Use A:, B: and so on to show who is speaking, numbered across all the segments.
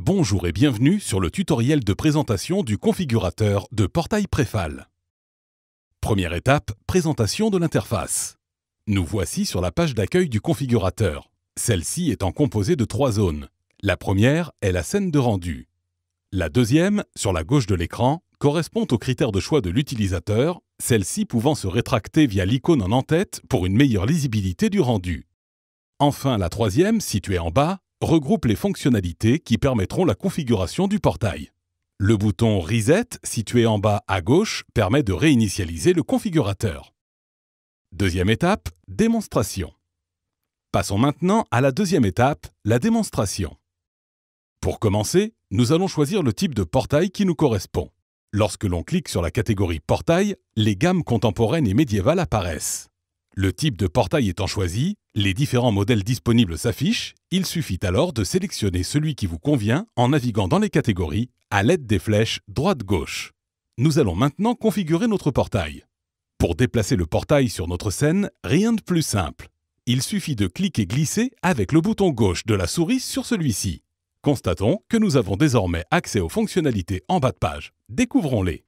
A: Bonjour et bienvenue sur le tutoriel de présentation du configurateur de portail Préfal. Première étape, présentation de l'interface. Nous voici sur la page d'accueil du configurateur, celle-ci étant composée de trois zones. La première est la scène de rendu. La deuxième, sur la gauche de l'écran, correspond aux critères de choix de l'utilisateur, celle-ci pouvant se rétracter via l'icône en en-tête pour une meilleure lisibilité du rendu. Enfin, la troisième, située en bas, regroupe les fonctionnalités qui permettront la configuration du portail. Le bouton Reset, situé en bas à gauche, permet de réinitialiser le configurateur. Deuxième étape, démonstration. Passons maintenant à la deuxième étape, la démonstration. Pour commencer, nous allons choisir le type de portail qui nous correspond. Lorsque l'on clique sur la catégorie Portail, les gammes contemporaines et médiévales apparaissent. Le type de portail étant choisi, les différents modèles disponibles s'affichent, il suffit alors de sélectionner celui qui vous convient en naviguant dans les catégories à l'aide des flèches droite-gauche. Nous allons maintenant configurer notre portail. Pour déplacer le portail sur notre scène, rien de plus simple. Il suffit de cliquer glisser avec le bouton gauche de la souris sur celui-ci. Constatons que nous avons désormais accès aux fonctionnalités en bas de page. Découvrons-les.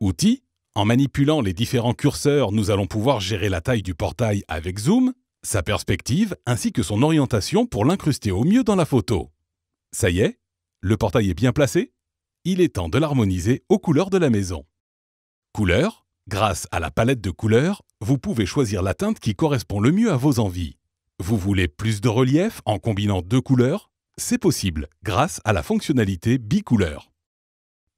A: Outils. En manipulant les différents curseurs, nous allons pouvoir gérer la taille du portail avec zoom, sa perspective ainsi que son orientation pour l'incruster au mieux dans la photo. Ça y est, le portail est bien placé Il est temps de l'harmoniser aux couleurs de la maison. Couleurs Grâce à la palette de couleurs, vous pouvez choisir la teinte qui correspond le mieux à vos envies. Vous voulez plus de relief en combinant deux couleurs C'est possible grâce à la fonctionnalité bicouleur.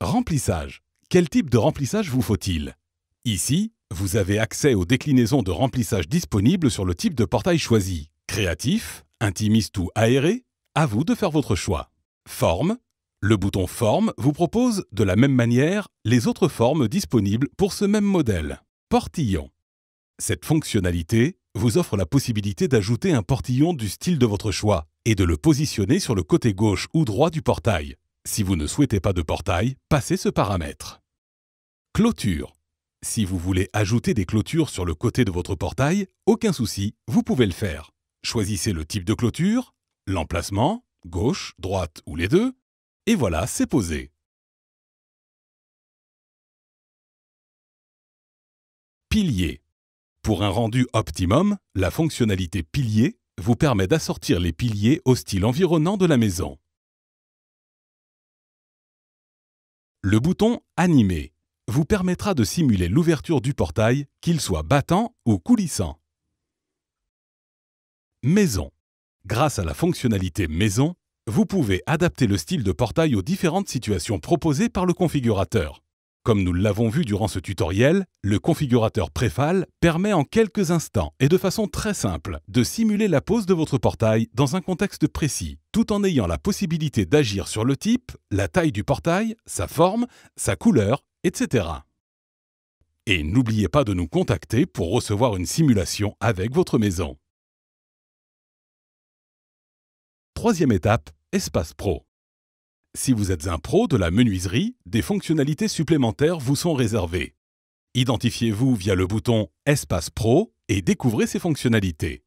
A: Remplissage. Quel type de remplissage vous faut-il Ici, vous avez accès aux déclinaisons de remplissage disponibles sur le type de portail choisi. Créatif, intimiste ou aéré, à vous de faire votre choix. Forme. Le bouton Forme vous propose, de la même manière, les autres formes disponibles pour ce même modèle. Portillon. Cette fonctionnalité vous offre la possibilité d'ajouter un portillon du style de votre choix et de le positionner sur le côté gauche ou droit du portail. Si vous ne souhaitez pas de portail, passez ce paramètre. Clôture. Si vous voulez ajouter des clôtures sur le côté de votre portail, aucun souci, vous pouvez le faire. Choisissez le type de clôture, l'emplacement, gauche, droite ou les deux, et voilà, c'est posé. Pilier. Pour un rendu optimum, la fonctionnalité pilier vous permet d'assortir les piliers au style environnant de la maison. Le bouton Animer vous permettra de simuler l'ouverture du portail, qu'il soit battant ou coulissant. Maison. Grâce à la fonctionnalité Maison, vous pouvez adapter le style de portail aux différentes situations proposées par le configurateur. Comme nous l'avons vu durant ce tutoriel, le configurateur Préfal permet en quelques instants et de façon très simple de simuler la pose de votre portail dans un contexte précis, tout en ayant la possibilité d'agir sur le type, la taille du portail, sa forme, sa couleur etc. Et n'oubliez pas de nous contacter pour recevoir une simulation avec votre maison. Troisième étape, Espace Pro. Si vous êtes un pro de la menuiserie, des fonctionnalités supplémentaires vous sont réservées. Identifiez-vous via le bouton Espace Pro et découvrez ces fonctionnalités.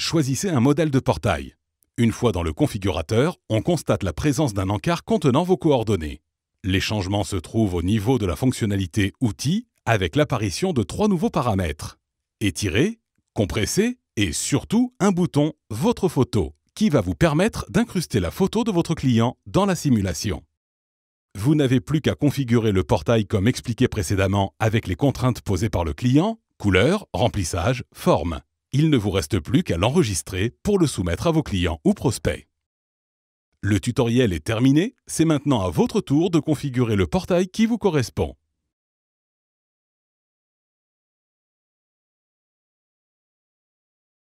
A: Choisissez un modèle de portail. Une fois dans le configurateur, on constate la présence d'un encart contenant vos coordonnées. Les changements se trouvent au niveau de la fonctionnalité Outils avec l'apparition de trois nouveaux paramètres. Étirer, compresser et surtout un bouton Votre photo qui va vous permettre d'incruster la photo de votre client dans la simulation. Vous n'avez plus qu'à configurer le portail comme expliqué précédemment avec les contraintes posées par le client, couleur, remplissage, forme. Il ne vous reste plus qu'à l'enregistrer pour le soumettre à vos clients ou prospects. Le tutoriel est terminé, c'est maintenant à votre tour de configurer le portail qui vous correspond.